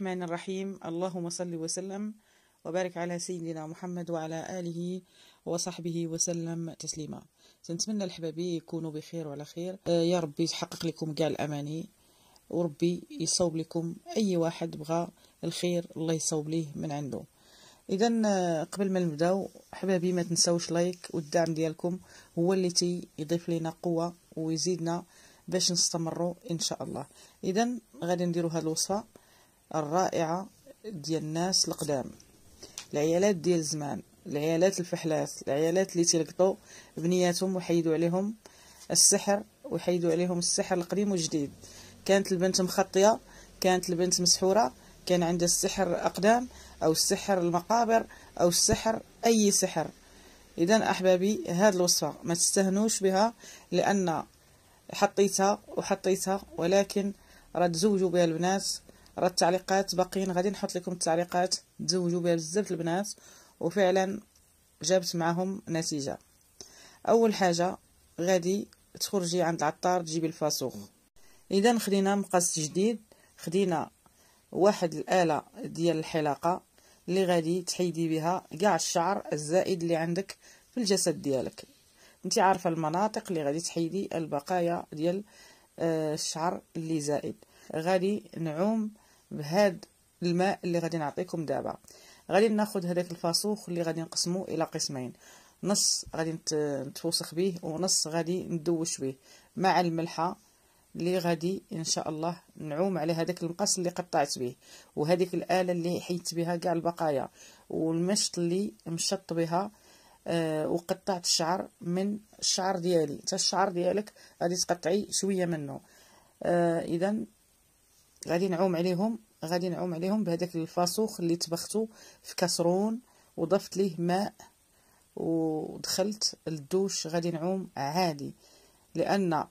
الرحمن الرحيم اللهم صل وسلم وبارك على سيدنا محمد وعلى آله وصحبه وسلم تسليما سنتمنى الحبابي يكونوا بخير وعلى خير آه، يا ربي يحقق لكم كاع الأماني وربي يصوب لكم أي واحد بغى الخير الله يصوب ليه من عنده اذا آه، قبل ما نبداو حبابي ما تنسوش لايك والدعم ديالكم هو اللي تي يضيف لنا قوه ويزيدنا باش نستمروا ان شاء الله اذا غادي نديروا هاد الوصفه الرائعة ديال الناس القدام العيالات ديال زمان العيالات الفحلات العيالات اللي تلقطوا بنياتهم وحيدوا عليهم السحر وحيدوا عليهم السحر القديم والجديد كانت البنت مخطيه كانت البنت مسحوره كان عندها السحر اقدام او السحر المقابر او السحر اي سحر اذا احبابي هذه الوصفه ما تستهنوش بها لان حطيتها وحطيتها ولكن راه تزوجوا بها البنات راه التعليقات باقيين غادي نحط لكم التعليقات تزوجوا بها بزاف البنات وفعلا جابت معهم نتيجه اول حاجه غادي تخرجي عند العطار تجيبي الفاسوخ اذا خدينا مقص جديد خدينا واحد الاله ديال الحلاقه اللي غادي تحيدي بها كاع الشعر الزائد اللي عندك في الجسد ديالك انت عارفه المناطق اللي غادي تحيدي البقايا ديال آه، الشعر اللي زائد غادي نعوم بهاد الماء اللي غادي نعطيكم دابا غادي ناخد هذاك الفاسوخ اللي غادي نقسمو الى قسمين نص غادي نتوسخ به ونص غادي ندوش به مع الملحه اللي غادي ان شاء الله نعوم على هذاك المقص اللي قطعت به وهذيك الاله اللي حيدت بها كاع البقايا والمشط اللي مشط بها آه وقطعت الشعر من الشعر ديالي حتى الشعر ديالك غادي تقطعي شويه منه آه اذا غادي نعوم عليهم غادي نعوم عليهم بهذاك الفاسوخ اللي طبختو في كسرون وضفت ليه ماء ودخلت الدوش غادي نعوم عادي لان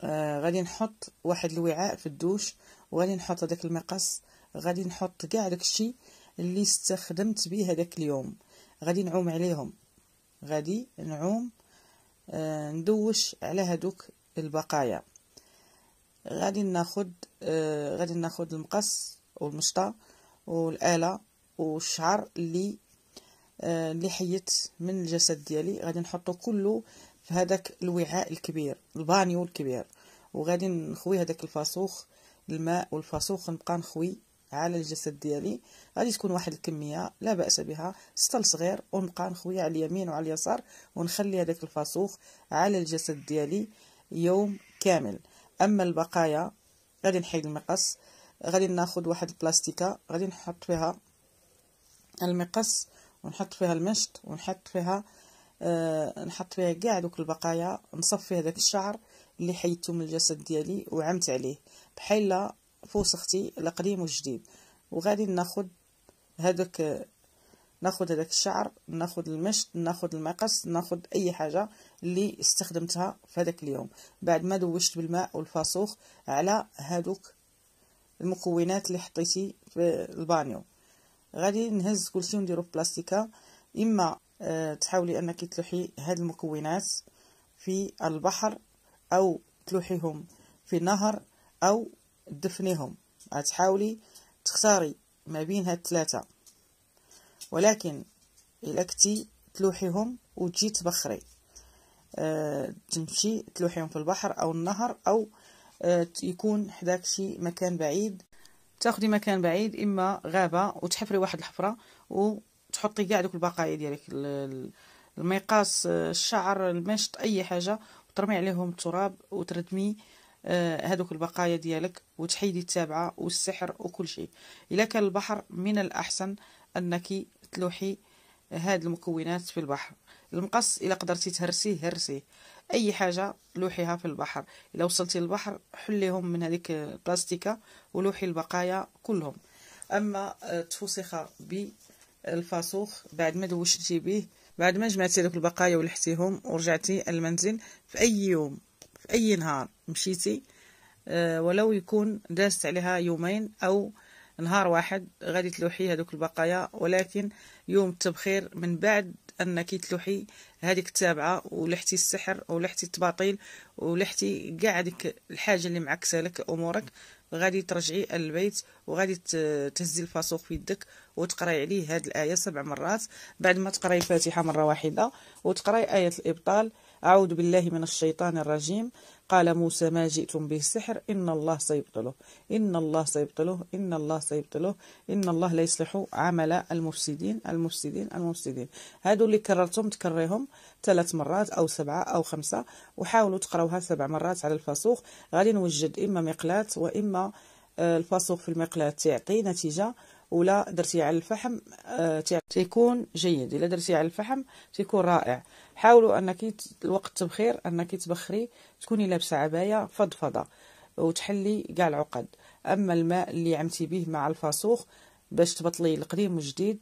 آه، غادي نحط واحد الوعاء في الدوش وغادي نحط هذاك المقص غادي نحط كاع داكشي اللي استخدمت به هذاك اليوم غادي نعوم عليهم غادي نعوم آه، ندوش على هذوك البقايا غادي ناخد آه غادي ناخد المقص والمشطه والاله والشعر اللي آه اللي حيت من الجسد ديالي غادي نحطو كله في هذاك الوعاء الكبير البانيو الكبير وغادي نخوي هذاك الفاسوخ الماء والفاسوخ نبقى نخوي على الجسد ديالي غادي تكون واحد الكميه لا باس بها سطل صغير ونبقى نخوي على اليمين وعلى اليسار ونخلي هذاك الفاسوخ على الجسد ديالي يوم كامل اما البقايا غادي نحيد المقص غادي ناخد واحد البلاستيكه غادي نحط فيها المقص ونحط فيها المشط ونحط فيها آه نحط فيها كاع دوك البقايا نصفي هذاك الشعر اللي حيدته من الجسد ديالي وعمت عليه بحال فوسختي القديم والجديد وغادي ناخد هذاك ناخد هذاك الشعر ناخد المشط ناخد المقص ناخد اي حاجه اللي استخدمتها في هذاك اليوم بعد ما دوشت بالماء والفاسوخ على هادوك المكونات اللي حطيتي في البانيو غادي نهز كلشي ونديرو في بلاستيكه اما آه، تحاولي انك تلوحي هاد المكونات في البحر او تلوحيهم في النهر او تدفنيهم غتحاولي تختاري ما بين هاد الثلاثه ولكن الا كنتي تلوحيهم وتجي تبخري أه تمشي تلوحيهم في البحر او النهر او أه يكون حداك شي مكان بعيد تاخدي مكان بعيد اما غابه وتحفري واحد الحفره وتحطي كاع دوك البقايا ديالك المقاس آه، الشعر المشط اي حاجه وترمي عليهم التراب وتردمي هذوك آه، البقايا ديالك وتحيدي التابعه والسحر وكل شيء الا كان البحر من الاحسن انك تلوحي هاد المكونات في البحر المقص الا قدرتي تهرسيه هرسيه اي حاجه لوحيها في البحر الا وصلتي للبحر حليهم من هذيك البلاستيكه ولوحي البقايا كلهم اما آه، تفوسخه بالفاسوخ بعد ما دوشتي به بعد ما جمعتي دوك البقايا ولحتيهم ورجعتي المنزل في اي يوم في اي نهار مشيتي آه، ولو يكون دازت عليها يومين او نهار واحد غادي تلوحي هذوك البقايا ولكن يوم التبخير من بعد انك تلوحي هذيك التابعه ولحتي السحر ولحتي التباطيل ولحتي كاع ديك الحاجه اللي معكسه لك امورك غادي ترجعي البيت وغادي تهزي الفاسوق في يدك وتقراي عليه هاد الايه سبع مرات بعد ما تقراي الفاتحه مره واحده وتقراي ايه الابطال اعوذ بالله من الشيطان الرجيم قال موسى ما جئتم به السحر إن الله سيبطله إن الله سيبطله إن الله سيبطله إن الله لا يصلح عمل المفسدين المفسدين المفسدين هادو اللي كررتهم تكريهم ثلاث مرات أو سبعة أو خمسة وحاولوا تقراوها سبع مرات على الفاسوخ غادي نوجد إما مقلات وإما آه، الفاسوخ في المقلاة تعطي نتيجة ولا درتي على الفحم آه، تيكون جيد الا درتي على الفحم تيكون رائع حاولوا انك الوقت التبخير انك تبخري تكوني لابسه عبايه فضفضه وتحلي كاع العقد اما الماء اللي عمتي به مع الفاسوخ باش تبطلي القديم والجديد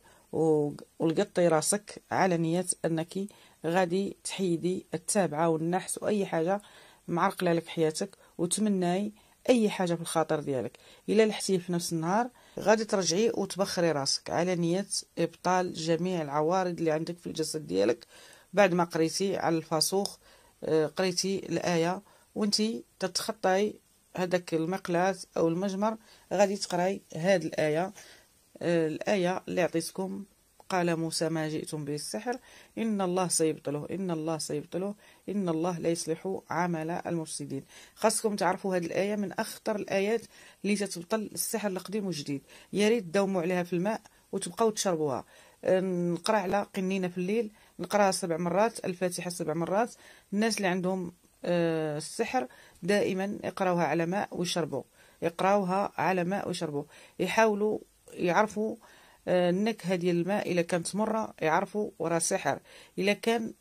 ولقطي راسك على نيه انك غادي تحيدي التابعه والنحس واي حاجه معرقله لك حياتك وتمناي اي حاجه في الخاطر ديالك الا لحتيه في نفس النهار غادي ترجعي وتبخري راسك على نية إبطال جميع العوارض اللي عندك في الجسد ديالك بعد ما قريتي على الفاسوخ آه، قريتي الآية وانتي تتخطي هذاك المقلاة أو المجمر غادي تقراي هاد الآية آه، الآية اللي عطيتكم قال موسى ما جئتم به السحر إن الله سيبطله إن الله سيبطله إن الله لا يصلح عمل المفسدين خاصكم تعرفوا هذه الآية من أخطر الآيات اللي تتبطل السحر القديم والجديد يا ريت تداوموا عليها في الماء وتبقاو تشربوها آه، نقرا على قنينة في الليل نقراها سبع مرات الفاتحة سبع مرات الناس اللي عندهم آه، السحر دائما يقراوها على ماء ويشربوا يقراوها على ماء ويشربوا يحاولوا يعرفوا النكهه آه، ديال الماء الا كانت مره يعرفوا وراه سحر الا كان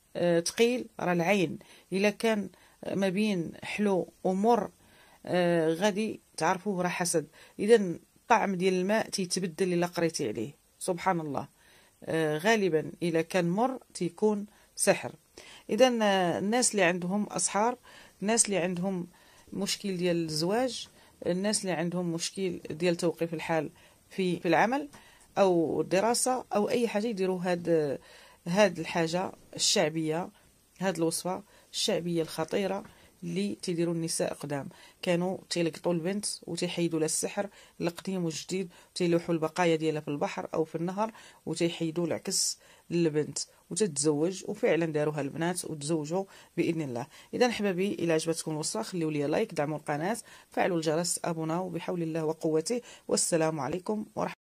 ثقيل آه، راه العين الا كان آه، ما بين حلو ومر غادي تعرفوه راه حسد اذا الطعم ديال الماء تيتبدل الا قريتي عليه سبحان الله غالبا الا كان مر تيكون سحر اذا الناس اللي عندهم اصحار الناس اللي عندهم مشكل ديال الزواج الناس اللي عندهم مشكل ديال توقيف الحال في في العمل او الدراسه او اي حاجه يديروا هاد هاد الحاجه الشعبيه هاد الوصفه الشعبيه الخطيره اللي تيديروا النساء قدام كانوا تيلقطوا البنت وتيحيدوا لها السحر القديم والجديد تيلوحوا البقايا ديالها في البحر او في النهر وتيحيدوا العكس للبنت وتتزوج وفعلا داروها البنات وتزوجوا باذن الله اذا حبابي الى عجبتكم الوصفه خليو لي لايك دعموا القناه فعلوا الجرس ابوناو بحول الله وقوته والسلام عليكم ورحمه